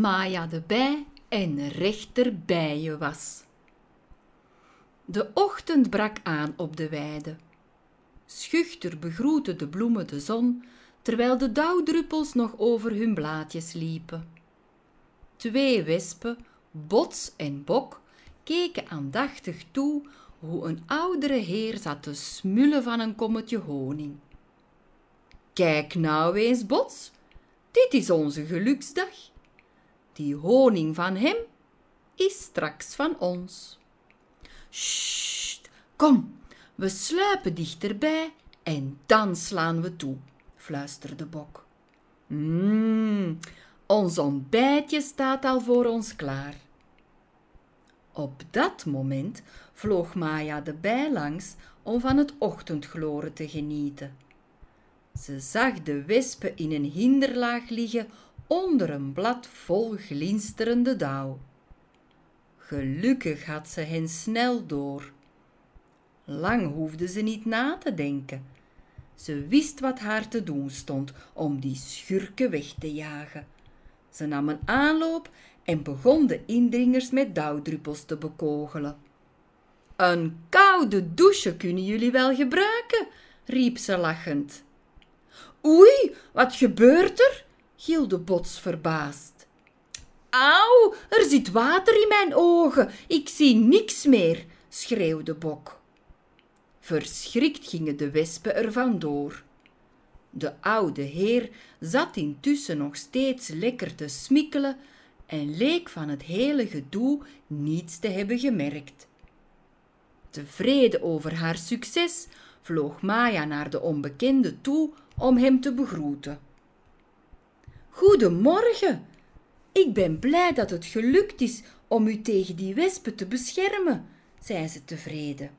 Maya de bij en rechter was. De ochtend brak aan op de weide. Schuchter begroeten de bloemen de zon, terwijl de dauwdruppels nog over hun blaadjes liepen. Twee wespen, bots en bok, keken aandachtig toe hoe een oudere heer zat te smullen van een kommetje honing. Kijk nou eens, bots, dit is onze geluksdag. Die honing van hem is straks van ons. Sst, kom, we sluipen dichterbij en dan slaan we toe, fluisterde Bok. Mmm, ons ontbijtje staat al voor ons klaar. Op dat moment vloog Maya de bij langs om van het ochtendgloren te genieten. Ze zag de wespen in een hinderlaag liggen onder een blad vol glinsterende dauw. Gelukkig had ze hen snel door. Lang hoefde ze niet na te denken. Ze wist wat haar te doen stond om die schurken weg te jagen. Ze nam een aanloop en begon de indringers met dauwdruppels te bekogelen. Een koude douche kunnen jullie wel gebruiken, riep ze lachend. Oei, wat gebeurt er? gilde Bots verbaasd. Auw, er zit water in mijn ogen, ik zie niks meer, schreeuwde Bok. Verschrikt gingen de wespen er vandoor. De oude heer zat intussen nog steeds lekker te smikkelen en leek van het hele gedoe niets te hebben gemerkt. Tevreden over haar succes vloog Maya naar de onbekende toe om hem te begroeten. Goedemorgen. Ik ben blij dat het gelukt is om u tegen die wespen te beschermen, zei ze tevreden.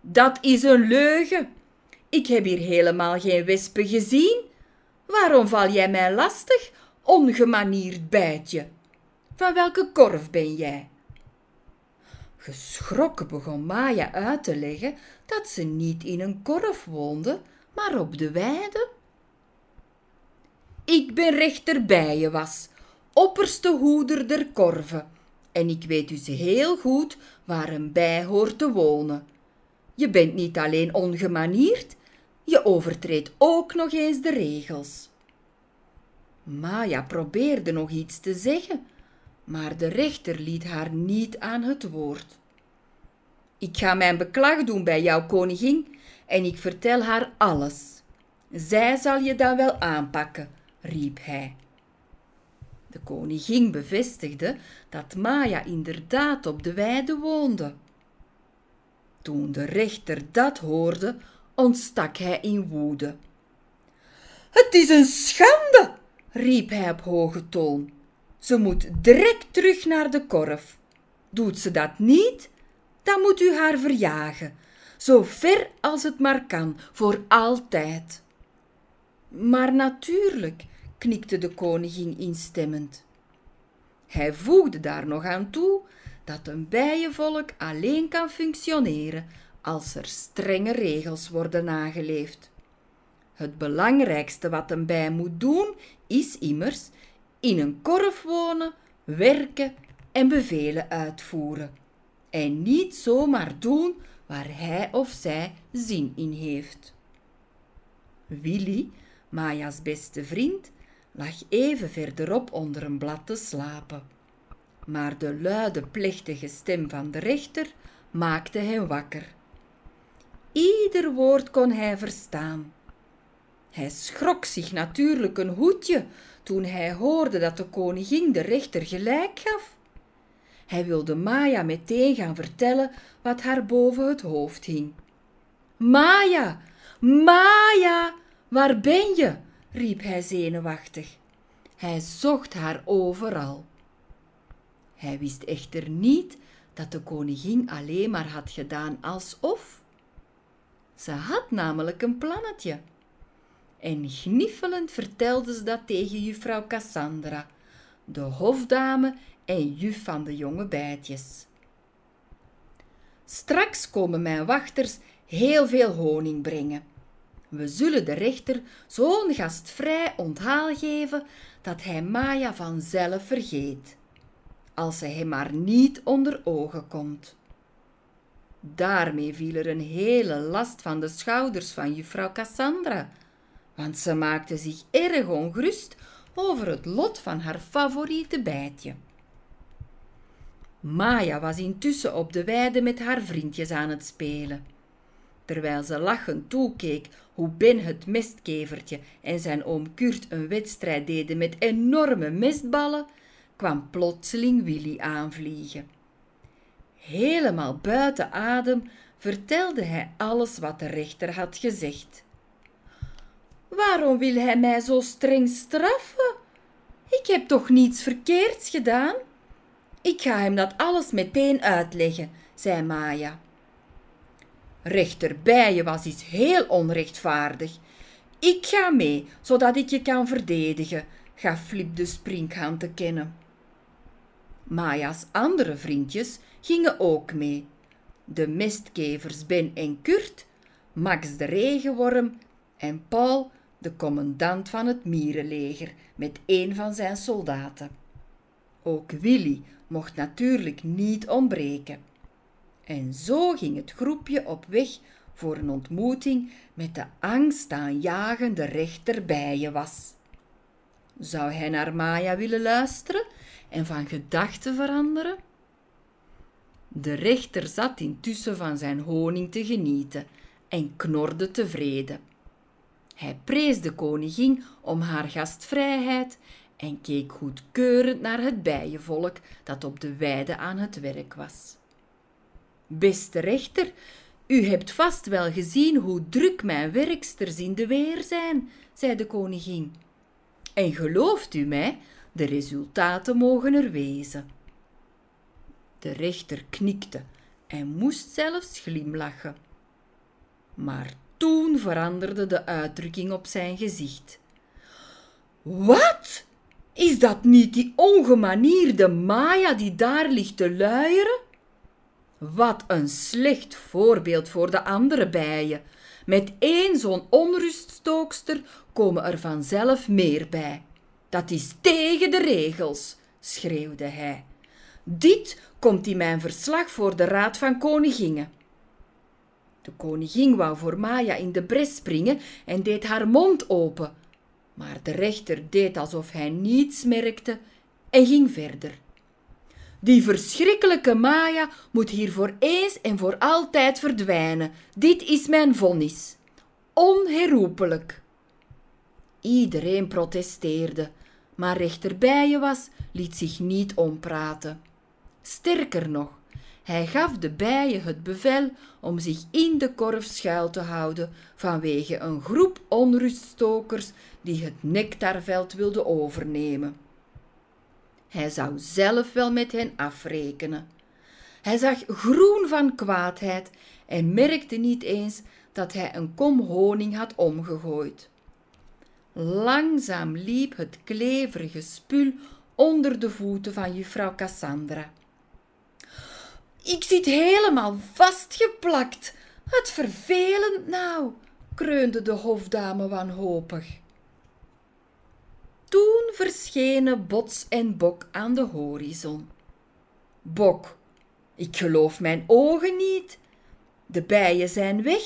Dat is een leugen. Ik heb hier helemaal geen wespen gezien. Waarom val jij mij lastig, ongemanierd bijtje? Van welke korf ben jij? Geschrokken begon Maya uit te leggen dat ze niet in een korf woonde, maar op de weide ik ben rechter bij je was, opperste hoeder der korven, en ik weet dus heel goed waar een bij hoort te wonen. Je bent niet alleen ongemanierd, je overtreedt ook nog eens de regels. Maya probeerde nog iets te zeggen, maar de rechter liet haar niet aan het woord. Ik ga mijn beklag doen bij jouw koningin en ik vertel haar alles. Zij zal je dan wel aanpakken, riep hij. De koningin bevestigde dat Maya inderdaad op de weide woonde. Toen de rechter dat hoorde, ontstak hij in woede. Het is een schande, riep hij op hoge toon. Ze moet direct terug naar de korf. Doet ze dat niet, dan moet u haar verjagen, zo ver als het maar kan, voor altijd. Maar natuurlijk, knikte de koningin instemmend. Hij voegde daar nog aan toe dat een bijenvolk alleen kan functioneren als er strenge regels worden nageleefd. Het belangrijkste wat een bij moet doen is immers in een korf wonen, werken en bevelen uitvoeren. En niet zomaar doen waar hij of zij zin in heeft. Willy Maya's beste vriend lag even verderop onder een blad te slapen. Maar de luide, plechtige stem van de rechter maakte hem wakker. Ieder woord kon hij verstaan. Hij schrok zich natuurlijk een hoedje toen hij hoorde dat de koningin de rechter gelijk gaf. Hij wilde Maya meteen gaan vertellen wat haar boven het hoofd hing. Maya, Maya, Waar ben je? riep hij zenuwachtig. Hij zocht haar overal. Hij wist echter niet dat de koningin alleen maar had gedaan alsof. Ze had namelijk een plannetje. En gniffelend vertelde ze dat tegen juffrouw Cassandra, de hofdame en juf van de jonge bijtjes. Straks komen mijn wachters heel veel honing brengen we zullen de rechter zo'n gastvrij onthaal geven dat hij Maya vanzelf vergeet, als ze hem maar niet onder ogen komt. Daarmee viel er een hele last van de schouders van juffrouw Cassandra, want ze maakte zich erg ongerust over het lot van haar favoriete bijtje. Maya was intussen op de weide met haar vriendjes aan het spelen terwijl ze lachend toekeek hoe Ben het mistkevertje en zijn oom Kurt een wedstrijd deden met enorme mistballen, kwam plotseling Willy aanvliegen. Helemaal buiten adem vertelde hij alles wat de rechter had gezegd. Waarom wil hij mij zo streng straffen? Ik heb toch niets verkeerds gedaan? Ik ga hem dat alles meteen uitleggen, zei Maya bij je was iets heel onrechtvaardig. Ik ga mee, zodat ik je kan verdedigen, gaf Flip de springhand te kennen. Maya's andere vriendjes gingen ook mee. De mestkevers Ben en Kurt, Max de regenworm en Paul, de commandant van het mierenleger, met een van zijn soldaten. Ook Willy mocht natuurlijk niet ontbreken. En zo ging het groepje op weg voor een ontmoeting met de angstaanjagende rechter bijenwas. Zou hij naar Maya willen luisteren en van gedachten veranderen? De rechter zat intussen van zijn honing te genieten en knorde tevreden. Hij prees de koningin om haar gastvrijheid en keek goedkeurend naar het bijenvolk dat op de weide aan het werk was. Beste rechter, u hebt vast wel gezien hoe druk mijn werksters in de weer zijn, zei de koningin. En gelooft u mij, de resultaten mogen er wezen. De rechter knikte en moest zelfs glimlachen. Maar toen veranderde de uitdrukking op zijn gezicht. Wat? Is dat niet die ongemanierde Maya die daar ligt te luieren? Wat een slecht voorbeeld voor de andere bijen. Met één zo'n onruststookster komen er vanzelf meer bij. Dat is tegen de regels, schreeuwde hij. Dit komt in mijn verslag voor de Raad van Koningingen. De koningin wou voor Maya in de bres springen en deed haar mond open. Maar de rechter deed alsof hij niets merkte en ging verder. Die verschrikkelijke Maya moet hier voor eens en voor altijd verdwijnen. Dit is mijn vonnis. Onherroepelijk. Iedereen protesteerde, maar rechter Bijen was liet zich niet ompraten. Sterker nog, hij gaf de bijen het bevel om zich in de korf schuil te houden vanwege een groep onruststokers die het nectarveld wilden overnemen. Hij zou zelf wel met hen afrekenen. Hij zag groen van kwaadheid en merkte niet eens dat hij een kom honing had omgegooid. Langzaam liep het kleverige spul onder de voeten van juffrouw Cassandra. Ik zit helemaal vastgeplakt. Het vervelend nou, kreunde de hofdame wanhopig. Toen verschenen Bots en Bok aan de horizon. Bok, ik geloof mijn ogen niet. De bijen zijn weg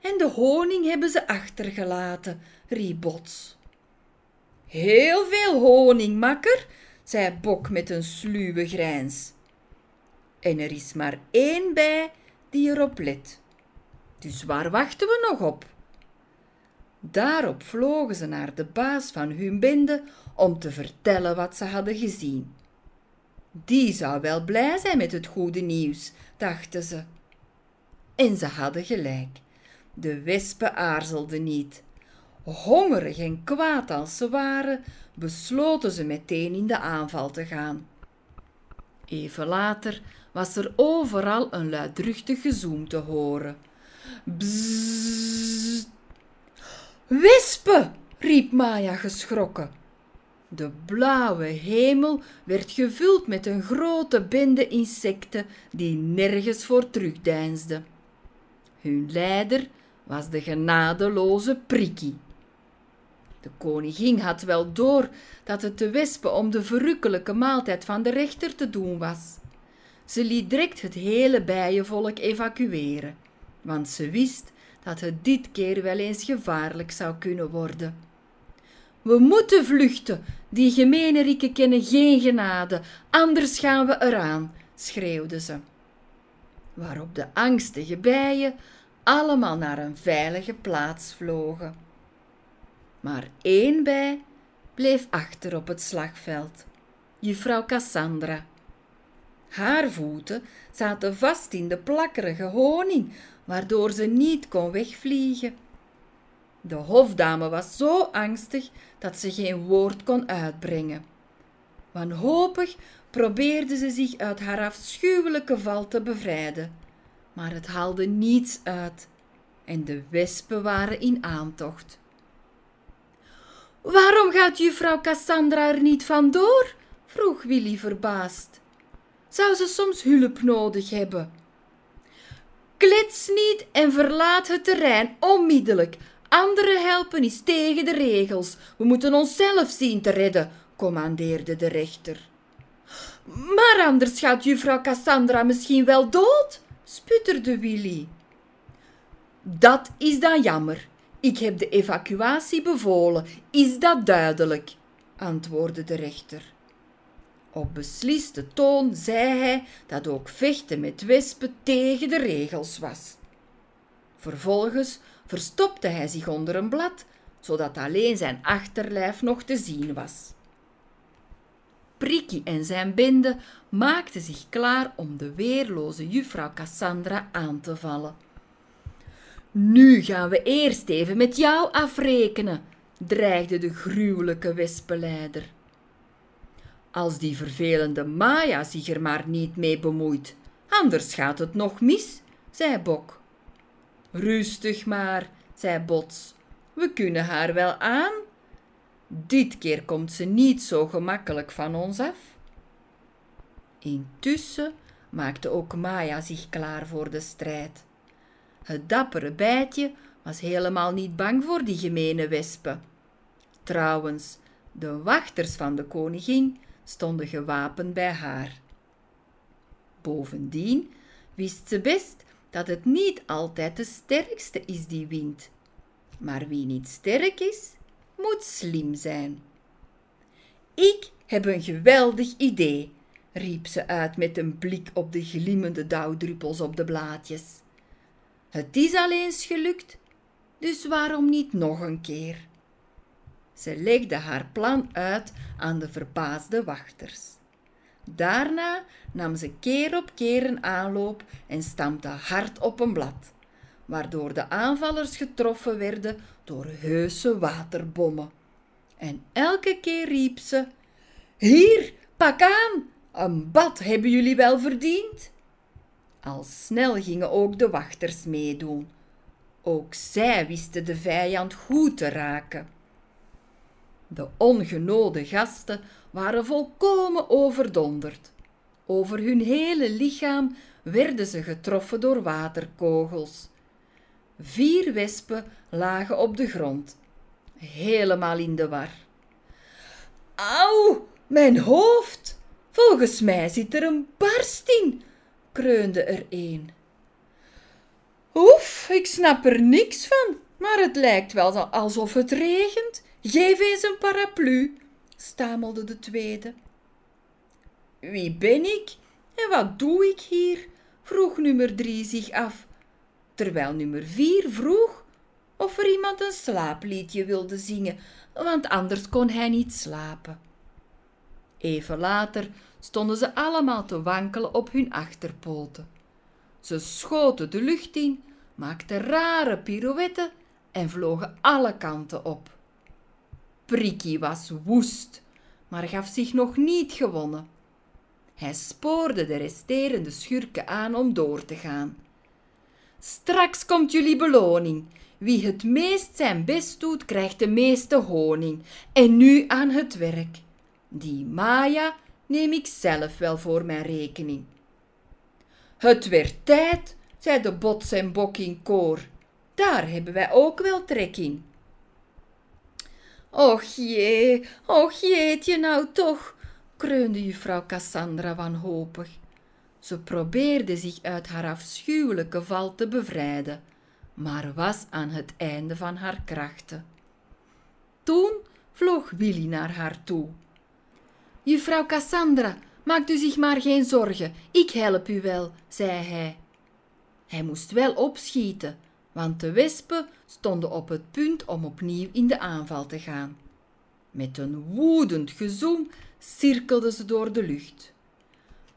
en de honing hebben ze achtergelaten, riep Bots. Heel veel honing, makker, zei Bok met een sluwe grijns. En er is maar één bij die erop let. Dus waar wachten we nog op? Daarop vlogen ze naar de baas van hun bende om te vertellen wat ze hadden gezien. Die zou wel blij zijn met het goede nieuws, dachten ze. En ze hadden gelijk. De wespen aarzelden niet. Hongerig en kwaad als ze waren, besloten ze meteen in de aanval te gaan. Even later was er overal een luidruchtig gezoem te horen. Wespen! riep Maya geschrokken. De blauwe hemel werd gevuld met een grote bende insecten die nergens voor terugdeinsden. Hun leider was de genadeloze Prikkie. De koningin had wel door dat het de wespen om de verrukkelijke maaltijd van de rechter te doen was. Ze liet direct het hele bijenvolk evacueren, want ze wist dat het dit keer wel eens gevaarlijk zou kunnen worden. We moeten vluchten, die gemene rieken kennen geen genade, anders gaan we eraan, schreeuwden ze. Waarop de angstige bijen allemaal naar een veilige plaats vlogen. Maar één bij bleef achter op het slagveld, juffrouw Cassandra. Haar voeten zaten vast in de plakkerige honing, waardoor ze niet kon wegvliegen. De hofdame was zo angstig dat ze geen woord kon uitbrengen. Wanhopig probeerde ze zich uit haar afschuwelijke val te bevrijden, maar het haalde niets uit en de wespen waren in aantocht. Waarom gaat juffrouw Cassandra er niet vandoor? vroeg Willy verbaasd. Zou ze soms hulp nodig hebben? Klits niet en verlaat het terrein onmiddellijk. Anderen helpen is tegen de regels. We moeten onszelf zien te redden, commandeerde de rechter. Maar anders gaat juffrouw Cassandra misschien wel dood, sputterde Willy. Dat is dan jammer. Ik heb de evacuatie bevolen. Is dat duidelijk? antwoordde de rechter. Op besliste toon zei hij dat ook vechten met wespen tegen de regels was. Vervolgens verstopte hij zich onder een blad, zodat alleen zijn achterlijf nog te zien was. Prikkie en zijn bende maakten zich klaar om de weerloze juffrouw Cassandra aan te vallen. Nu gaan we eerst even met jou afrekenen, dreigde de gruwelijke Wispeleider. Als die vervelende Maya zich er maar niet mee bemoeit, anders gaat het nog mis, zei Bok. Rustig maar, zei Bots. We kunnen haar wel aan. Dit keer komt ze niet zo gemakkelijk van ons af. Intussen maakte ook Maya zich klaar voor de strijd. Het dappere bijtje was helemaal niet bang voor die gemene wespen. Trouwens, de wachters van de koningin stonden gewapend bij haar. Bovendien wist ze best dat het niet altijd de sterkste is die wint. Maar wie niet sterk is, moet slim zijn. Ik heb een geweldig idee, riep ze uit met een blik op de glimmende dauwdruppels op de blaadjes. Het is al eens gelukt, dus waarom niet nog een keer? Ze legde haar plan uit aan de verbaasde wachters. Daarna nam ze keer op keer een aanloop en stampte hard op een blad, waardoor de aanvallers getroffen werden door heuse waterbommen. En elke keer riep ze: Hier, pak aan! Een bad hebben jullie wel verdiend? Al snel gingen ook de wachters meedoen. Ook zij wisten de vijand goed te raken. De ongenode gasten waren volkomen overdonderd. Over hun hele lichaam werden ze getroffen door waterkogels. Vier wespen lagen op de grond, helemaal in de war. Auw, mijn hoofd! Volgens mij zit er een barst in, kreunde er een. Oef, ik snap er niks van, maar het lijkt wel alsof het regent, Geef eens een paraplu, stamelde de tweede. Wie ben ik en wat doe ik hier? vroeg nummer drie zich af, terwijl nummer vier vroeg of er iemand een slaapliedje wilde zingen, want anders kon hij niet slapen. Even later stonden ze allemaal te wankelen op hun achterpoten. Ze schoten de lucht in, maakten rare pirouetten en vlogen alle kanten op. Prikkie was woest, maar gaf zich nog niet gewonnen. Hij spoorde de resterende schurken aan om door te gaan. Straks komt jullie beloning. Wie het meest zijn best doet, krijgt de meeste honing. En nu aan het werk. Die Maya neem ik zelf wel voor mijn rekening. Het werd tijd, zei de bots en bok in koor. Daar hebben wij ook wel trek in. Och jee, och jeetje nou toch, kreunde juffrouw Cassandra wanhopig. Ze probeerde zich uit haar afschuwelijke val te bevrijden, maar was aan het einde van haar krachten. Toen vloog Willy naar haar toe. Juffrouw Cassandra, maak u zich maar geen zorgen, ik help u wel, zei hij. Hij moest wel opschieten, want de wespen stonden op het punt om opnieuw in de aanval te gaan. Met een woedend gezoem cirkelden ze door de lucht.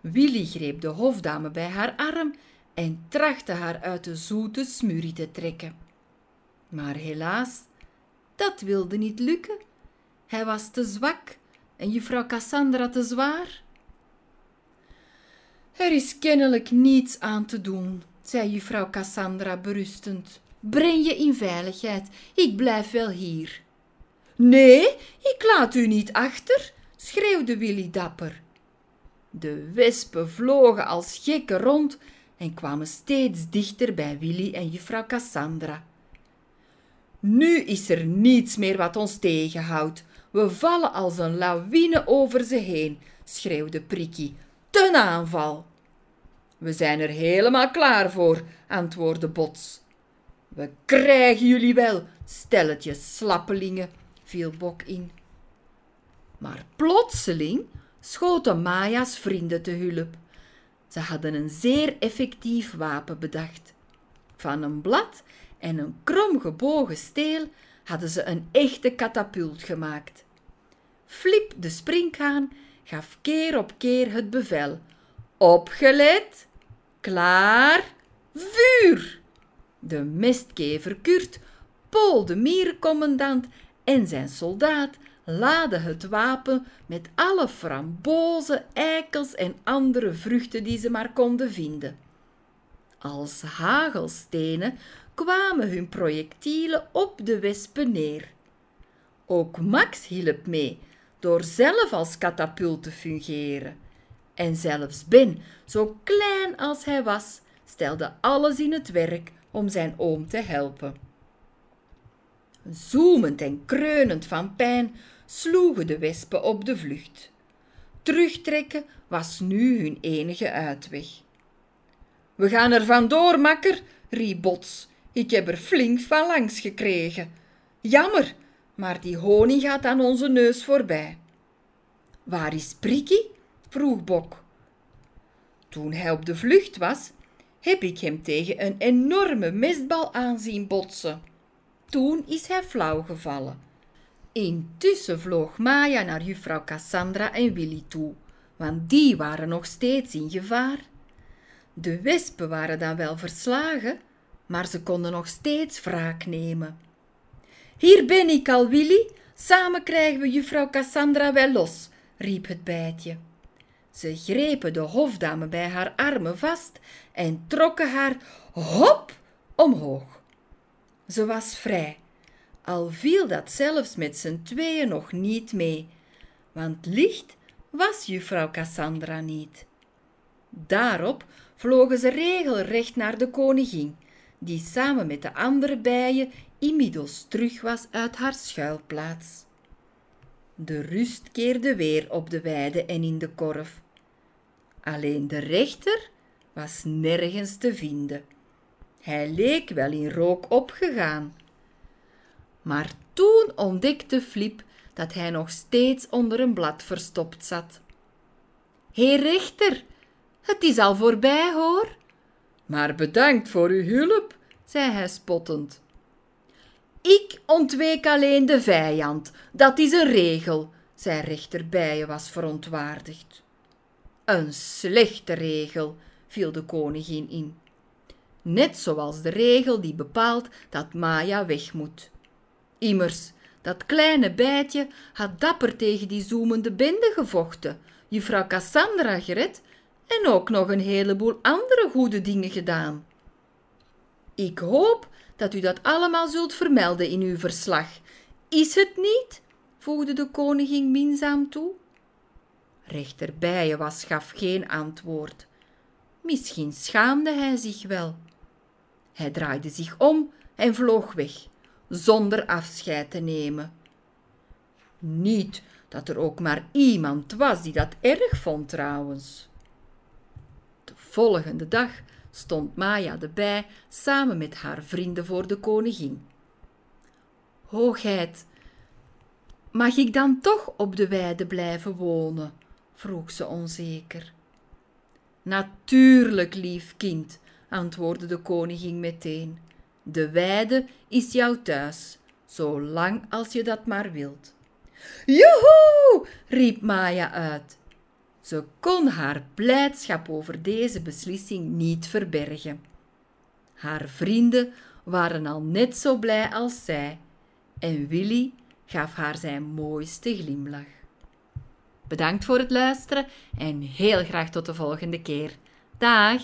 Willy greep de hofdame bij haar arm en trachtte haar uit de zoete smurrie te trekken. Maar helaas, dat wilde niet lukken. Hij was te zwak en juffrouw Cassandra te zwaar. Er is kennelijk niets aan te doen, zei juffrouw Cassandra berustend. Breng je in veiligheid, ik blijf wel hier. Nee, ik laat u niet achter, schreeuwde Willy dapper. De wespen vlogen als gekken rond en kwamen steeds dichter bij Willy en juffrouw Cassandra. Nu is er niets meer wat ons tegenhoudt. We vallen als een lawine over ze heen, schreeuwde Prikkie. Ten aanval! We zijn er helemaal klaar voor, antwoordde Bots. We krijgen jullie wel, stelletje slappelingen, viel Bok in. Maar plotseling schoten Maya's vrienden te hulp. Ze hadden een zeer effectief wapen bedacht. Van een blad en een krom gebogen steel hadden ze een echte katapult gemaakt. Flip de springhaan gaf keer op keer het bevel: Opgelet, Klaar, vuur! De mestkever Kurt, Paul de miercommandant en zijn soldaat laden het wapen met alle frambozen, eikels en andere vruchten die ze maar konden vinden. Als hagelstenen kwamen hun projectielen op de wespen neer. Ook Max hielp mee door zelf als katapult te fungeren. En zelfs Ben, zo klein als hij was, stelde alles in het werk om zijn oom te helpen. Zoemend en kreunend van pijn sloegen de wespen op de vlucht. Terugtrekken was nu hun enige uitweg. We gaan er vandoor, makker, riep Bots. Ik heb er flink van langs gekregen. Jammer, maar die honing gaat aan onze neus voorbij. Waar is Prikkie? vroeg Bok. Toen hij op de vlucht was, heb ik hem tegen een enorme mestbal aanzien botsen. Toen is hij flauw gevallen. Intussen vloog Maya naar juffrouw Cassandra en Willy toe, want die waren nog steeds in gevaar. De wespen waren dan wel verslagen, maar ze konden nog steeds wraak nemen. Hier ben ik al, Willy. Samen krijgen we juffrouw Cassandra wel los, riep het bijtje. Ze grepen de hofdame bij haar armen vast en trokken haar hop omhoog. Ze was vrij, al viel dat zelfs met z'n tweeën nog niet mee, want licht was juffrouw Cassandra niet. Daarop vlogen ze regelrecht naar de koningin, die samen met de andere bijen inmiddels terug was uit haar schuilplaats. De rust keerde weer op de weide en in de korf. Alleen de rechter was nergens te vinden. Hij leek wel in rook opgegaan. Maar toen ontdekte Flip dat hij nog steeds onder een blad verstopt zat. Heer rechter, het is al voorbij hoor. Maar bedankt voor uw hulp, zei hij spottend. Ik ontweek alleen de vijand, dat is een regel, zei rechter Bijen was verontwaardigd. Een slechte regel, viel de koningin in. Net zoals de regel die bepaalt dat Maya weg moet. Immers, dat kleine bijtje had dapper tegen die zoemende bende gevochten, juffrouw Cassandra gered en ook nog een heleboel andere goede dingen gedaan. Ik hoop dat u dat allemaal zult vermelden in uw verslag. Is het niet? voegde de koningin minzaam toe. Rechter was gaf geen antwoord. Misschien schaamde hij zich wel. Hij draaide zich om en vloog weg, zonder afscheid te nemen. Niet dat er ook maar iemand was die dat erg vond trouwens. De volgende dag stond Maya de bij samen met haar vrienden voor de koningin. Hoogheid, mag ik dan toch op de weide blijven wonen? vroeg ze onzeker. Natuurlijk, lief kind, antwoordde de koningin meteen. De weide is jouw thuis, zolang als je dat maar wilt. Joehoe! riep Maya uit. Ze kon haar blijdschap over deze beslissing niet verbergen. Haar vrienden waren al net zo blij als zij en Willy gaf haar zijn mooiste glimlach. Bedankt voor het luisteren en heel graag tot de volgende keer. Dag!